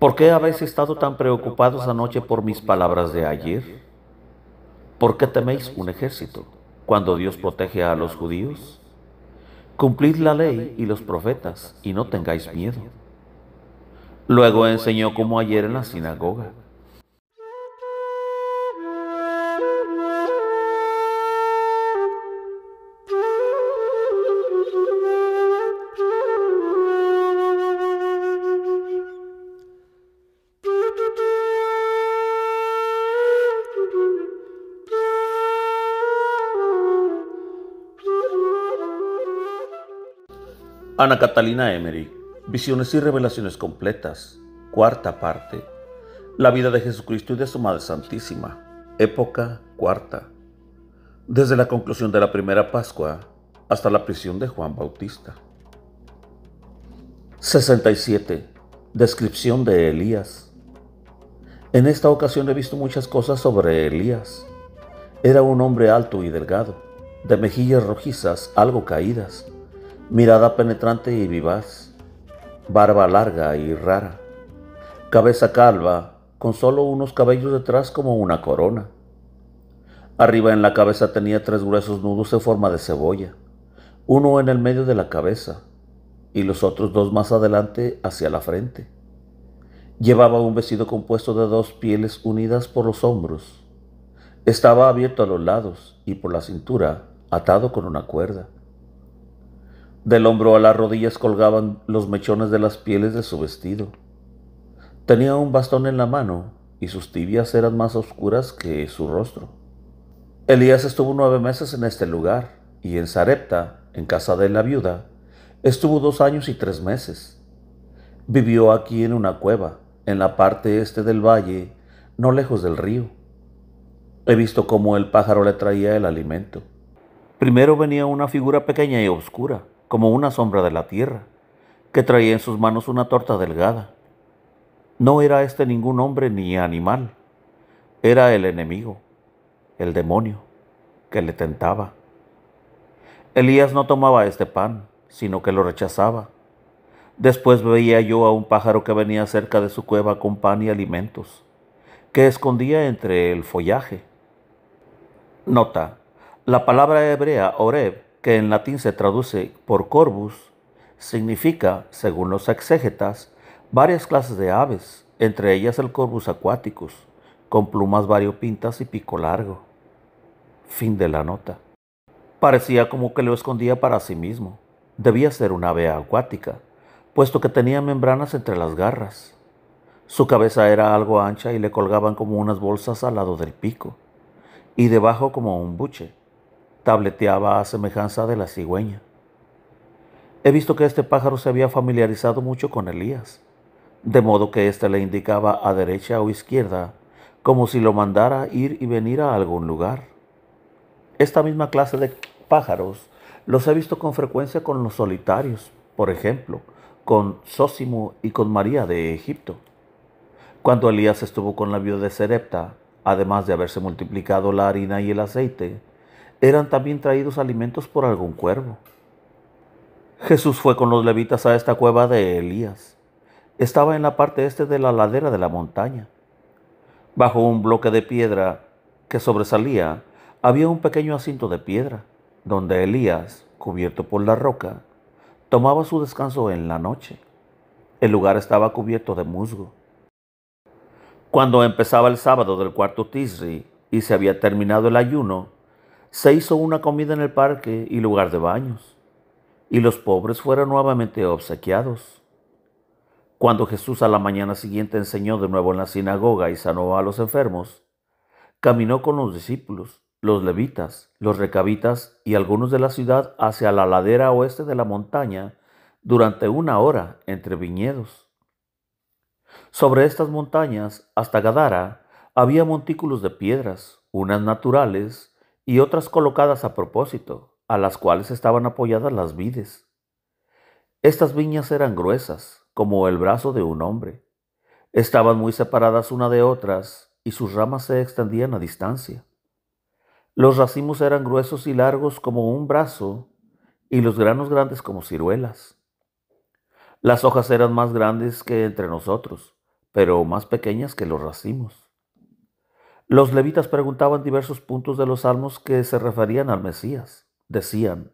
¿Por qué habéis estado tan preocupados anoche por mis palabras de ayer? ¿Por qué teméis un ejército cuando Dios protege a los judíos? Cumplid la ley y los profetas y no tengáis miedo. Luego enseñó como ayer en la sinagoga Ana Catalina Emery, Visiones y Revelaciones Completas, cuarta parte. La vida de Jesucristo y de su Madre Santísima, época cuarta. Desde la conclusión de la primera Pascua hasta la prisión de Juan Bautista. 67. Descripción de Elías. En esta ocasión he visto muchas cosas sobre Elías. Era un hombre alto y delgado, de mejillas rojizas, algo caídas mirada penetrante y vivaz, barba larga y rara, cabeza calva, con solo unos cabellos detrás como una corona. Arriba en la cabeza tenía tres gruesos nudos en forma de cebolla, uno en el medio de la cabeza y los otros dos más adelante hacia la frente. Llevaba un vestido compuesto de dos pieles unidas por los hombros. Estaba abierto a los lados y por la cintura, atado con una cuerda. Del hombro a las rodillas colgaban los mechones de las pieles de su vestido. Tenía un bastón en la mano y sus tibias eran más oscuras que su rostro. Elías estuvo nueve meses en este lugar y en Sarepta, en casa de la viuda, estuvo dos años y tres meses. Vivió aquí en una cueva, en la parte este del valle, no lejos del río. He visto cómo el pájaro le traía el alimento. Primero venía una figura pequeña y oscura, como una sombra de la tierra, que traía en sus manos una torta delgada. No era este ningún hombre ni animal, era el enemigo, el demonio, que le tentaba. Elías no tomaba este pan, sino que lo rechazaba. Después veía yo a un pájaro que venía cerca de su cueva con pan y alimentos, que escondía entre el follaje. Nota, la palabra hebrea Oreb que en latín se traduce por corvus, significa, según los exégetas, varias clases de aves, entre ellas el corvus acuáticos, con plumas variopintas y pico largo. Fin de la nota. Parecía como que lo escondía para sí mismo. Debía ser una ave acuática, puesto que tenía membranas entre las garras. Su cabeza era algo ancha y le colgaban como unas bolsas al lado del pico, y debajo como un buche tableteaba a semejanza de la cigüeña. He visto que este pájaro se había familiarizado mucho con Elías, de modo que éste le indicaba a derecha o izquierda, como si lo mandara ir y venir a algún lugar. Esta misma clase de pájaros los he visto con frecuencia con los solitarios, por ejemplo, con Sósimo y con María de Egipto. Cuando Elías estuvo con la viuda de Serepta, además de haberse multiplicado la harina y el aceite, eran también traídos alimentos por algún cuervo. Jesús fue con los levitas a esta cueva de Elías. Estaba en la parte este de la ladera de la montaña. Bajo un bloque de piedra que sobresalía, había un pequeño asiento de piedra, donde Elías, cubierto por la roca, tomaba su descanso en la noche. El lugar estaba cubierto de musgo. Cuando empezaba el sábado del cuarto Tisri y se había terminado el ayuno, se hizo una comida en el parque y lugar de baños, y los pobres fueron nuevamente obsequiados. Cuando Jesús a la mañana siguiente enseñó de nuevo en la sinagoga y sanó a los enfermos, caminó con los discípulos, los levitas, los recabitas y algunos de la ciudad hacia la ladera oeste de la montaña durante una hora entre viñedos. Sobre estas montañas, hasta Gadara, había montículos de piedras, unas naturales y otras colocadas a propósito, a las cuales estaban apoyadas las vides. Estas viñas eran gruesas, como el brazo de un hombre. Estaban muy separadas una de otras y sus ramas se extendían a distancia. Los racimos eran gruesos y largos como un brazo y los granos grandes como ciruelas. Las hojas eran más grandes que entre nosotros, pero más pequeñas que los racimos. Los levitas preguntaban diversos puntos de los salmos que se referían al Mesías. Decían,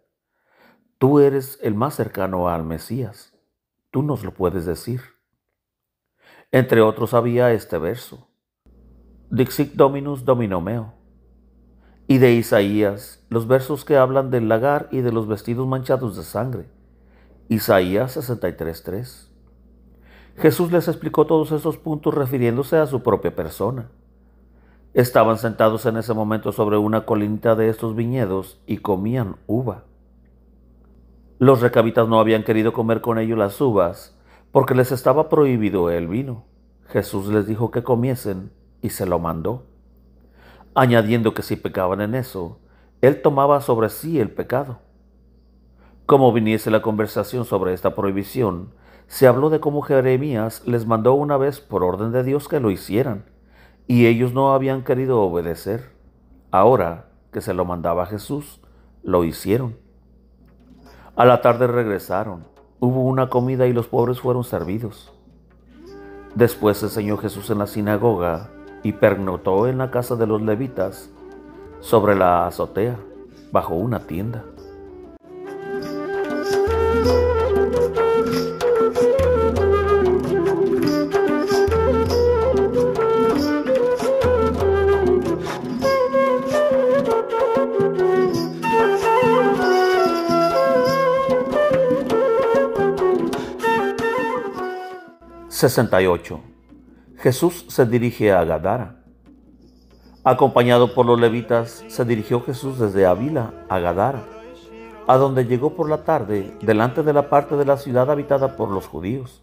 tú eres el más cercano al Mesías, tú nos lo puedes decir. Entre otros había este verso, Dixit Dominus Dominomeo, y de Isaías los versos que hablan del lagar y de los vestidos manchados de sangre, Isaías 63.3. Jesús les explicó todos estos puntos refiriéndose a su propia persona. Estaban sentados en ese momento sobre una colinita de estos viñedos y comían uva. Los recabitas no habían querido comer con ellos las uvas porque les estaba prohibido el vino. Jesús les dijo que comiesen y se lo mandó, añadiendo que si pecaban en eso, él tomaba sobre sí el pecado. Como viniese la conversación sobre esta prohibición, se habló de cómo Jeremías les mandó una vez por orden de Dios que lo hicieran y ellos no habían querido obedecer. Ahora que se lo mandaba Jesús, lo hicieron. A la tarde regresaron. Hubo una comida y los pobres fueron servidos. Después enseñó Jesús en la sinagoga y pernotó en la casa de los levitas sobre la azotea, bajo una tienda. 68. Jesús se dirige a Gadara. Acompañado por los levitas, se dirigió Jesús desde Avila a Gadara, a donde llegó por la tarde delante de la parte de la ciudad habitada por los judíos,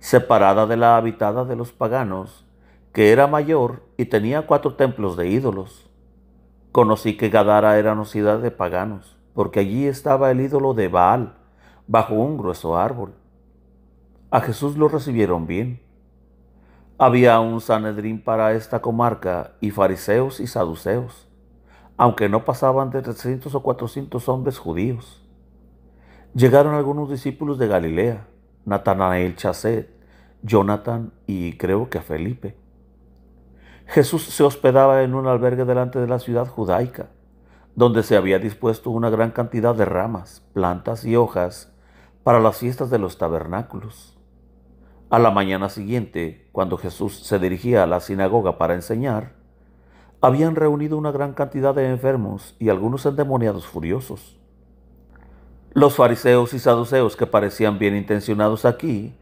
separada de la habitada de los paganos, que era mayor y tenía cuatro templos de ídolos. Conocí que Gadara era una ciudad de paganos, porque allí estaba el ídolo de Baal, bajo un grueso árbol. A Jesús lo recibieron bien. Había un Sanedrín para esta comarca y fariseos y saduceos, aunque no pasaban de 300 o 400 hombres judíos. Llegaron algunos discípulos de Galilea, Natanael Chaset, Jonathan y creo que Felipe. Jesús se hospedaba en un albergue delante de la ciudad judaica, donde se había dispuesto una gran cantidad de ramas, plantas y hojas para las fiestas de los tabernáculos. A la mañana siguiente, cuando Jesús se dirigía a la sinagoga para enseñar, habían reunido una gran cantidad de enfermos y algunos endemoniados furiosos. Los fariseos y saduceos que parecían bien intencionados aquí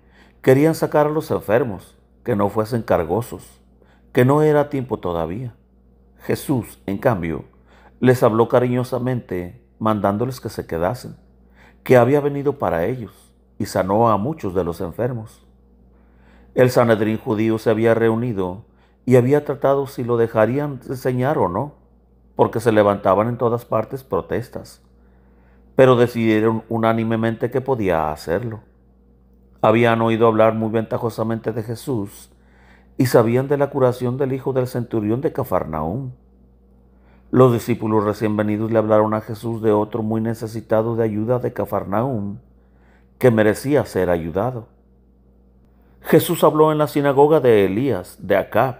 querían sacar a los enfermos, que no fuesen cargosos, que no era tiempo todavía. Jesús, en cambio, les habló cariñosamente, mandándoles que se quedasen, que había venido para ellos, y sanó a muchos de los enfermos. El Sanedrín judío se había reunido y había tratado si lo dejarían enseñar o no, porque se levantaban en todas partes protestas, pero decidieron unánimemente que podía hacerlo. Habían oído hablar muy ventajosamente de Jesús y sabían de la curación del hijo del centurión de Cafarnaúm. Los discípulos recién venidos le hablaron a Jesús de otro muy necesitado de ayuda de Cafarnaúm, que merecía ser ayudado. Jesús habló en la sinagoga de Elías, de Acab,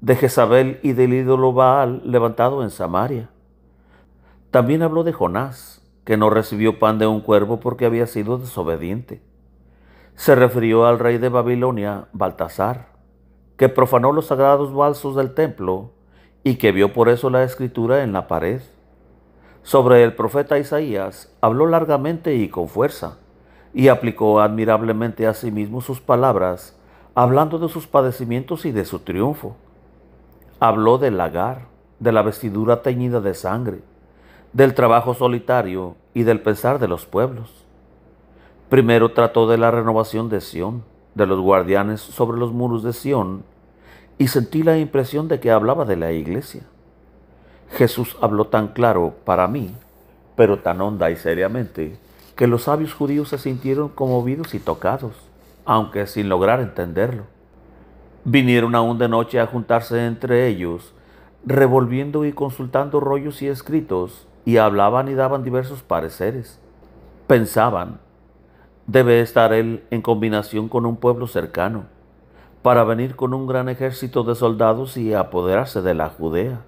de Jezabel y del ídolo Baal levantado en Samaria. También habló de Jonás, que no recibió pan de un cuervo porque había sido desobediente. Se refirió al rey de Babilonia, Baltasar, que profanó los sagrados balsos del templo y que vio por eso la escritura en la pared. Sobre el profeta Isaías habló largamente y con fuerza y aplicó admirablemente a sí mismo sus palabras, hablando de sus padecimientos y de su triunfo. Habló del lagar, de la vestidura teñida de sangre, del trabajo solitario y del pesar de los pueblos. Primero trató de la renovación de Sión, de los guardianes sobre los muros de Sión, y sentí la impresión de que hablaba de la iglesia. Jesús habló tan claro para mí, pero tan honda y seriamente, que los sabios judíos se sintieron conmovidos y tocados, aunque sin lograr entenderlo. Vinieron aún de noche a juntarse entre ellos, revolviendo y consultando rollos y escritos, y hablaban y daban diversos pareceres. Pensaban, debe estar él en combinación con un pueblo cercano, para venir con un gran ejército de soldados y apoderarse de la Judea.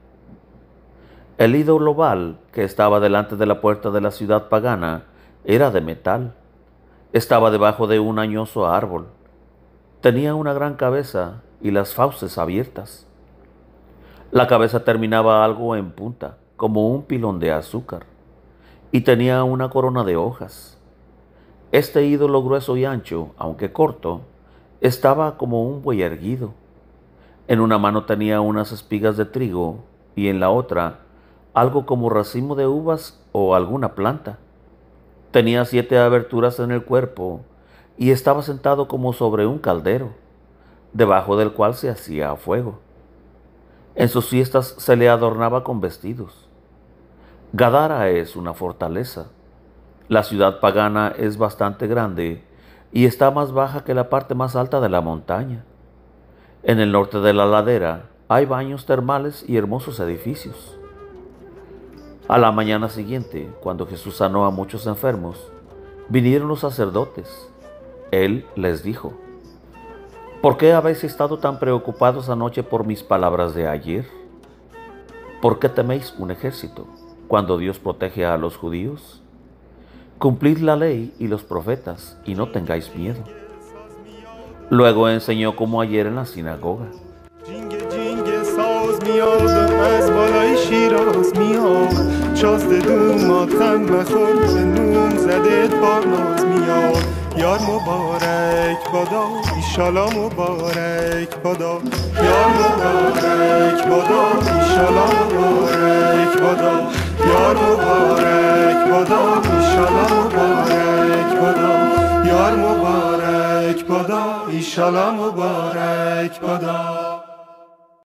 El ídolo Baal, que estaba delante de la puerta de la ciudad pagana, era de metal. Estaba debajo de un añoso árbol. Tenía una gran cabeza y las fauces abiertas. La cabeza terminaba algo en punta, como un pilón de azúcar, y tenía una corona de hojas. Este ídolo grueso y ancho, aunque corto, estaba como un buey erguido. En una mano tenía unas espigas de trigo y en la otra algo como racimo de uvas o alguna planta. Tenía siete aberturas en el cuerpo y estaba sentado como sobre un caldero, debajo del cual se hacía fuego. En sus fiestas se le adornaba con vestidos. Gadara es una fortaleza. La ciudad pagana es bastante grande y está más baja que la parte más alta de la montaña. En el norte de la ladera hay baños termales y hermosos edificios. A la mañana siguiente, cuando Jesús sanó a muchos enfermos, vinieron los sacerdotes. Él les dijo, ¿por qué habéis estado tan preocupados anoche por mis palabras de ayer? ¿Por qué teméis un ejército cuando Dios protege a los judíos? Cumplid la ley y los profetas y no tengáis miedo. Luego enseñó como ayer en la sinagoga. چاست دون ماتخم مخور نون زدت با ناز میاد یار مبارک بادا ایشالا مبارک بادا یار مبارک بادا ایشالا مبارک بادا یار مبارک بادا ایشالا مبارک بادا یار مبارک بادا ایشالا مبارک بادا